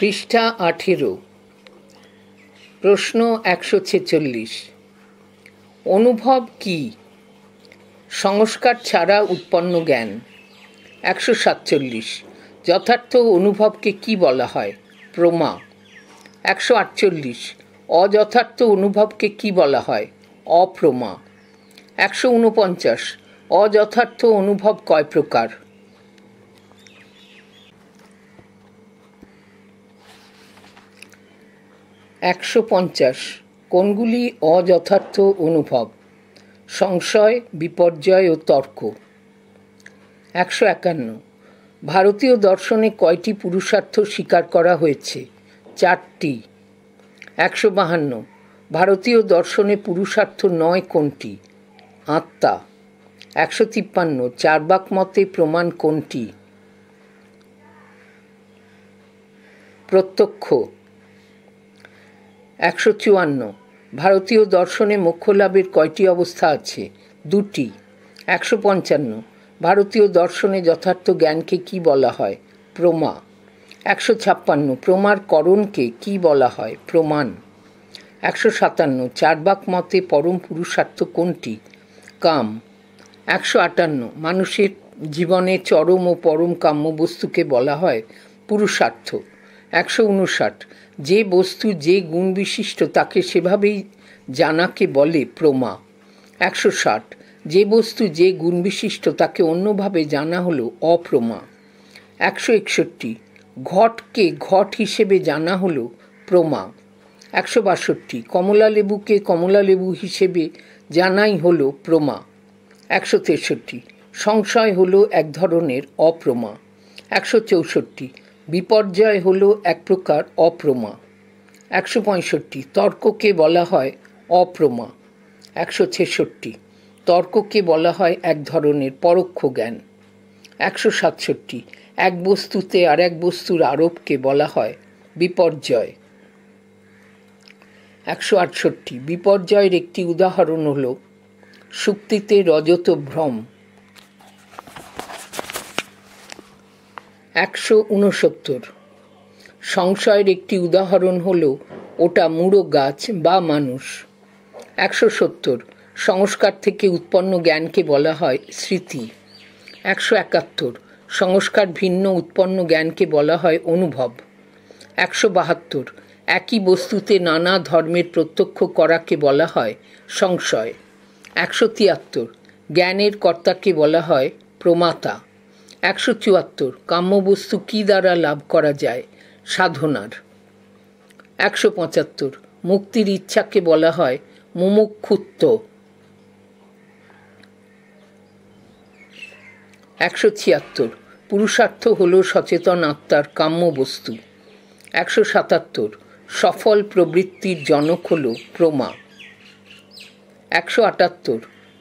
পৃষ্ঠা আঠেরো প্রশ্ন একশো ছেচল্লিশ অনুভব কি সংস্কার ছাড়া উৎপন্ন জ্ঞান একশো সাতচল্লিশ যথার্থ অনুভবকে কি বলা হয় প্রমা একশো আটচল্লিশ অযথার্থ অনুভবকে কি বলা হয় অপ্রমা একশো ঊনপঞ্চাশ অযথার্থ অনুভব কয় প্রকার একশো পঞ্চাশ কোনগুলি অযথার্থ অনুভব সংশয় বিপর্যয় ও তর্ক একশো একান্ন ভারতীয় দর্শনে কয়টি পুরুষার্থ স্বীকার করা হয়েছে চারটি একশো বাহান্ন ভারতীয় দর্শনে পুরুষার্থ নয় কোনটি আত্মা একশো তিপ্পান্ন চারবাক মতে প্রমাণ কোনটি প্রত্যক্ষ একশো চুয়ান্ন ভারতীয় দর্শনে মোক্ষ লাভের কয়টি অবস্থা আছে দুটি একশো পঞ্চান্ন ভারতীয় দর্শনে যথার্থ জ্ঞানকে কি বলা হয় প্রমা একশো ছাপ্পান্ন প্রমার করণকে কি বলা হয় প্রমাণ একশো সাতান্ন চারবাক মতে পরম পুরুষার্থ কোনটি কাম একশো আটান্ন মানুষের জীবনে চরম ও পরম কাম্য বস্তুকে বলা হয় পুরুষার্থ একশো উনষাট যে বস্তু যে গুণ বিশিষ্ট তাকে সেভাবেই জানাকে বলে প্রমা একশো ষাট যে বস্তু যে গুণ বিশিষ্ট তাকে অন্যভাবে জানা হলো অপ্রমা একশো একষট্টি ঘটকে ঘট হিসেবে জানা হলো প্রমা একশো বাষট্টি কমলা লেবুকে কমলা লেবু হিসেবে জানাই হলো প্রমা একশো তেষট্টি সংশয় হলো এক ধরনের অপ্রমা একশো চৌষট্টি বিপর্যয় হল এক প্রকার অপ্রমা একশো পঁয়ষট্টি তর্ককে বলা হয় অপ্রমা একশো ছেষট্টি তর্ককে বলা হয় এক ধরনের পরোক্ষ জ্ঞান একশো সাতষট্টি এক বস্তুতে আর এক বস্তুর আরোপকে বলা হয় বিপর্যয় একশো আটষট্টি বিপর্যয়ের একটি উদাহরণ হল শুক্তিতে রজত ভ্রম একশো উনসত্তর সংশয়ের একটি উদাহরণ হল ওটা মুড়ো গাছ বা মানুষ একশো সত্তর সংস্কার থেকে উৎপন্ন জ্ঞানকে বলা হয় স্মৃতি একশো একাত্তর সংস্কার ভিন্ন উৎপন্ন জ্ঞানকে বলা হয় অনুভব একশো বাহাত্তর একই বস্তুতে নানা ধর্মের প্রত্যক্ষ করাকে বলা হয় সংশয় একশো তিয়াত্তর জ্ঞানের কর্তাকে বলা হয় প্রমাতা একশো চুয়াত্তর কাম্যবস্তু কী দ্বারা লাভ করা যায় সাধনার একশো পঁচাত্তর মুক্তির ইচ্ছাকে বলা হয় মুমুক্ষুত্ব একশো ছিয়াত্তর পুরুষার্থ হল সচেতন আত্মার কাম্য বস্তু একশো সাতাত্তর সফল প্রবৃত্তির জনক হল প্রমা একশো আটাত্তর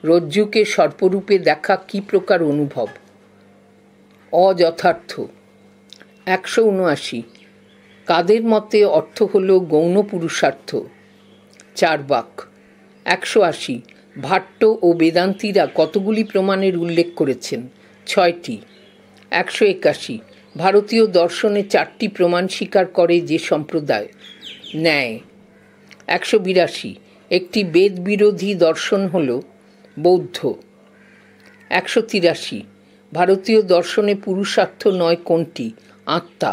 রজ্জুকে সর্পরূপে দেখা কি প্রকার অনুভব অযথার্থ একশো উনআশি কাদের মতে অর্থ হল গৌণ পুরুষার্থ চারবাক একশো আশি ভাট্ট ও বেদান্তীরা কতগুলি প্রমাণের উল্লেখ করেছেন ছয়টি একশো একাশি ভারতীয় দর্শনে চারটি প্রমাণ স্বীকার করে যে সম্প্রদায় ন্যায় একশো বিরাশি একটি বেদ বিরোধী দর্শন হল বৌদ্ধ একশো তিরাশি ভারতীয় দর্শনে পুরুষার্থ নয় কোনটি আত্মা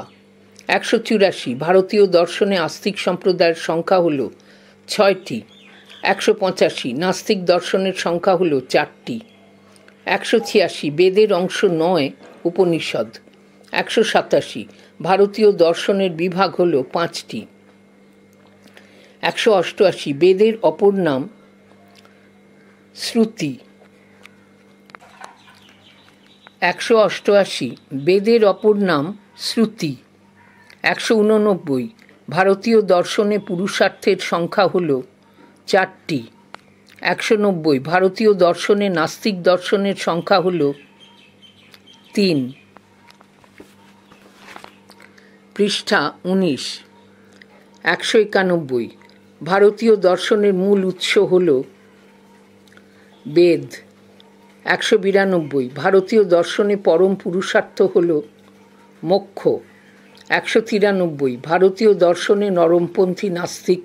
একশো চুরাশি ভারতীয় দর্শনে আস্তিক সম্প্রদায়ের সংখ্যা হল ছয়টি একশো পঁচাশি নাস্তিক দর্শনের সংখ্যা হল চারটি একশো ছিয়াশি বেদের অংশ নয় উপনিষদ একশো সাতাশি ভারতীয় দর্শনের বিভাগ হল পাঁচটি একশো অষ্টআশি বেদের অপর নাম শ্রুতি একশো অষ্টআশি বেদের অপর নাম শ্রুতি একশো উননব্বই ভারতীয় দর্শনে পুরুষার্থের সংখ্যা হল চারটি একশো নব্বই ভারতীয় দর্শনে নাস্তিক দর্শনের সংখ্যা হল তিন পৃষ্ঠা উনিশ একশো একানব্বই ভারতীয় দর্শনের মূল উৎস হল বেদ একশো বিরানব্বই ভারতীয় দর্শনে পরম পুরুষার্থ হল মোক্ষ একশো তিরানব্বই ভারতীয় দর্শনে নরমপন্থী নাস্তিক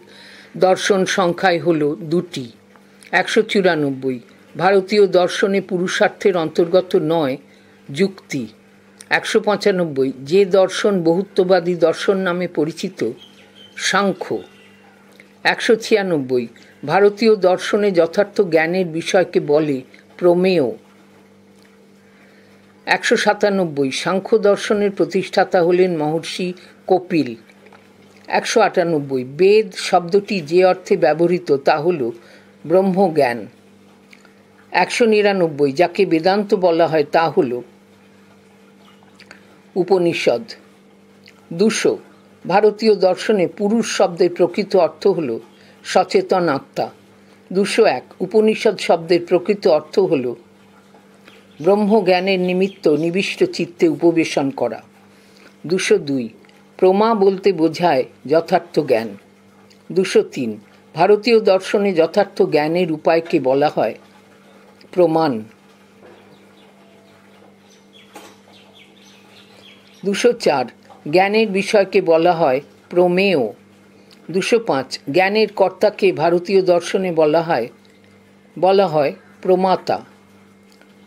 দর্শন সংখ্যায় হল দুটি একশো চুরানব্বই ভারতীয় দর্শনে পুরুষার্থের অন্তর্গত নয় যুক্তি একশো পঁচানব্বই যে দর্শন বহুত্ববাদী দর্শন নামে পরিচিত সাংখ্য একশো ছিয়ানব্বই ভারতীয় দর্শনে যথার্থ জ্ঞানের বিষয়কে বলে প্রমেয় একশো সাতানব্বই সাংখ্য দর্শনের প্রতিষ্ঠাতা হলেন মহর্ষি কপিল একশো আটানব্বই বেদ শব্দটি যে অর্থে ব্যবহৃত তা হল ব্রহ্মজ্ঞান একশো নিরানব্বই যাকে বেদান্ত বলা হয় তা হল উপনিষদ দুশো ভারতীয় দর্শনে পুরুষ শব্দের প্রকৃত অর্থ হল সচেতন আত্মা দুশো এক উপনিষদ শব্দের প্রকৃত অর্থ হল ব্রহ্মজ্ঞানের নিমিত্ত নিবিষ্ট চিত্তে উপবেশন করা দুশো দুই প্রমা বলতে বোঝায় যথার্থ জ্ঞান দুশো তিন ভারতীয় দর্শনে যথার্থ জ্ঞানের উপায়কে বলা হয় প্রমাণ দুশো চার জ্ঞানের বিষয়কে বলা হয় প্রমেয় দুশো পাঁচ জ্ঞানের কর্তাকে ভারতীয় দর্শনে বলা হয় বলা হয় প্রমাতা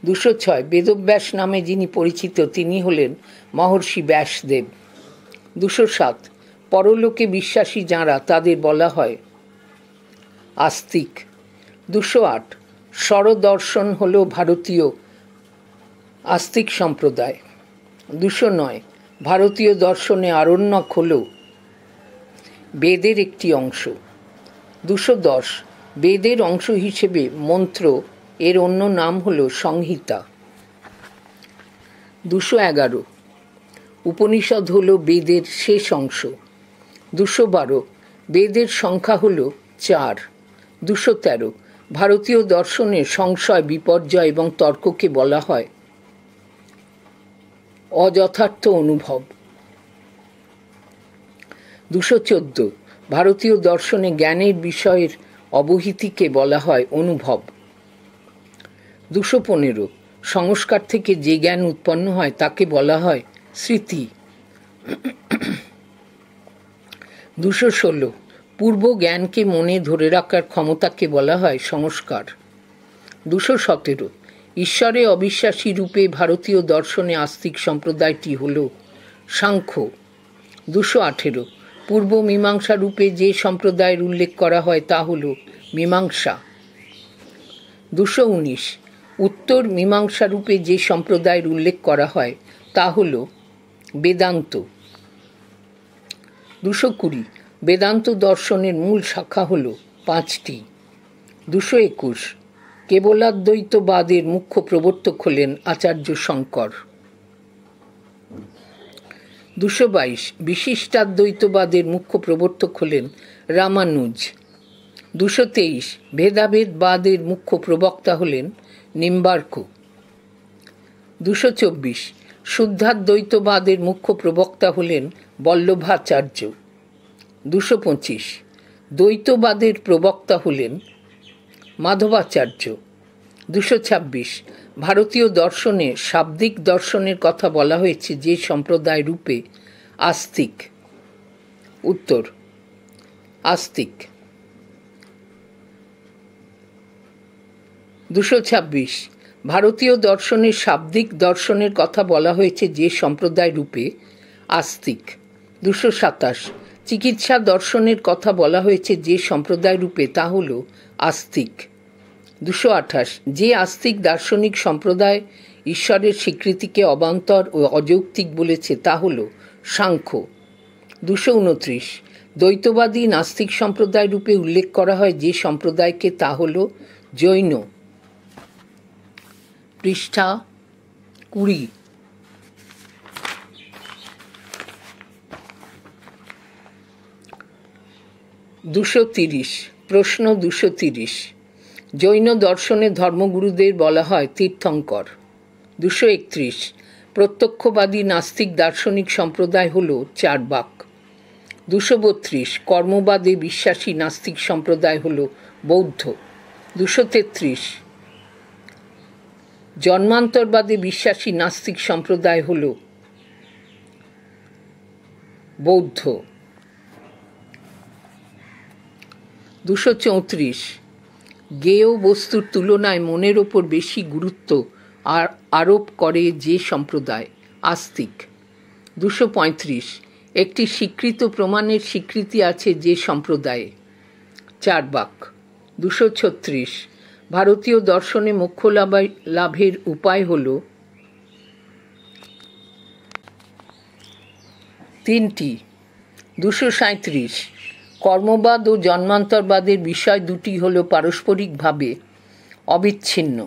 দুশো ছয় বেদব্যাস নামে যিনি পরিচিত তিনি হলেন মহর্ষি ব্যাসদেব দুশো সাত পরলোকে বিশ্বাসী যাঁরা তাদের বলা হয় আস্তিক দুশো আট স্বরদর্শন হল ভারতীয় আস্তিক সম্প্রদায় দুশো নয় ভারতীয় দর্শনে আরণ্যক হল বেদের একটি অংশ দুশো দশ বেদের অংশ হিসেবে মন্ত্র এর অন্য নাম হল সংহিতা দুশো এগারো উপনিষদ হল বেদের শেষ অংশ দুশো বারো বেদের সংখ্যা হল চার দুশো তেরো ভারতীয় দর্শনে সংশয় বিপর্যয় এবং তর্ককে বলা হয় অযথার্থ অনুভব দুশো চোদ্দ ভারতীয় দর্শনে জ্ঞানের বিষয়ের অবহিতিকে বলা হয় অনুভব দুশো পনেরো সংস্কার থেকে যে জ্ঞান উৎপন্ন হয় তাকে বলা হয় স্মৃতি দুশো ষোলো পূর্ব জ্ঞানকে মনে ধরে রাখার ক্ষমতাকে বলা হয় সংস্কার দুশো সতেরো ঈশ্বরে অবিশ্বাসী রূপে ভারতীয় দর্শনে আস্তিক সম্প্রদায়টি হল সাংখ্য দুশো আঠেরো পূর্ব মীমাংসা রূপে যে সম্প্রদায়ের উল্লেখ করা হয় তা হল মীমাংসা দুশো উনিশ উত্তর মীমাংসা রূপে যে সম্প্রদায়ের উল্লেখ করা হয় তা হল বেদান্ত দুশো কুড়ি বেদান্ত দর্শনের মূল শাখা হল পাঁচটি দুশো একুশ কেবলাদ্বৈতবাদের মুখ্য প্রবর্তক হলেন আচার্য শঙ্কর দুশো বাইশ বিশিষ্টাদ্বৈতবাদের মুখ্য প্রবর্তক হলেন রামানুজ দুশো তেইশ ভেদাভেদবাদের মুখ্য প্রবক্তা হলেন নিম্বার্ক দুশো চব্বিশ শুদ্ধাদ্বৈতবাদের মুখ্য প্রবক্তা হলেন বল্লভাচার্য দুশো পঁচিশ দ্বৈতবাদের প্রবক্তা হলেন মাধবাচার্য দুশো ছাব্বিশ ভারতীয় দর্শনে শাব্দিক দর্শনের কথা বলা হয়েছে যে সম্প্রদায় রূপে আস্তিক উত্তর আস্তিক দুশো ছাব্বিশ ভারতীয় দর্শনের শাব্দিক দর্শনের কথা বলা হয়েছে যে সম্প্রদায় রূপে আস্তিক দুশো সাতাশ চিকিৎসা দর্শনের কথা বলা হয়েছে যে সম্প্রদায় রূপে তা হল আস্তিক দুশো আঠাশ যে আস্তিক দার্শনিক সম্প্রদায় ঈশ্বরের স্বীকৃতিকে অবান্তর ও অযৌক্তিক বলেছে তা হল সাংখ্য দুশো উনত্রিশ দ্বৈতবাদী নাস্তিক সম্প্রদায় রূপে উল্লেখ করা হয় যে সম্প্রদায়কে তা হল জৈন পৃষ্ঠা কুড়ি দুশো তিরিশ প্রশ্ন দুশো তিরিশ জৈন দর্শনে ধর্মগুরুদের বলা হয় তীর্থঙ্কর দুশো একত্রিশ প্রত্যক্ষবাদী নাস্তিক দার্শনিক সম্প্রদায় হল চারবাক দুশো বত্রিশ কর্মবাদে বিশ্বাসী নাস্তিক সম্প্রদায় হল বৌদ্ধ দুশো তেত্রিশ জন্মান্তরবাদে বিশ্বাসী নাস্তিক সম্প্রদায় হল বৌদ্ধ দুশো চৌত্রিশ জ্ঞেয় বস্তুর তুলনায় মনের ওপর বেশি গুরুত্ব আর আরোপ করে যে সম্প্রদায় আস্তিক দুশো পঁয়ত্রিশ একটি স্বীকৃত প্রমাণের স্বীকৃতি আছে যে সম্প্রদায়ে চারবাক দুশো ছত্রিশ ভারতীয় দর্শনে মোক্ষ লাভের উপায় হল তিনটি দুশো সাঁত্রিশ কর্মবাদ ও জন্মান্তরবাদের বিষয় দুটি হল পারস্পরিকভাবে অবিচ্ছিন্ন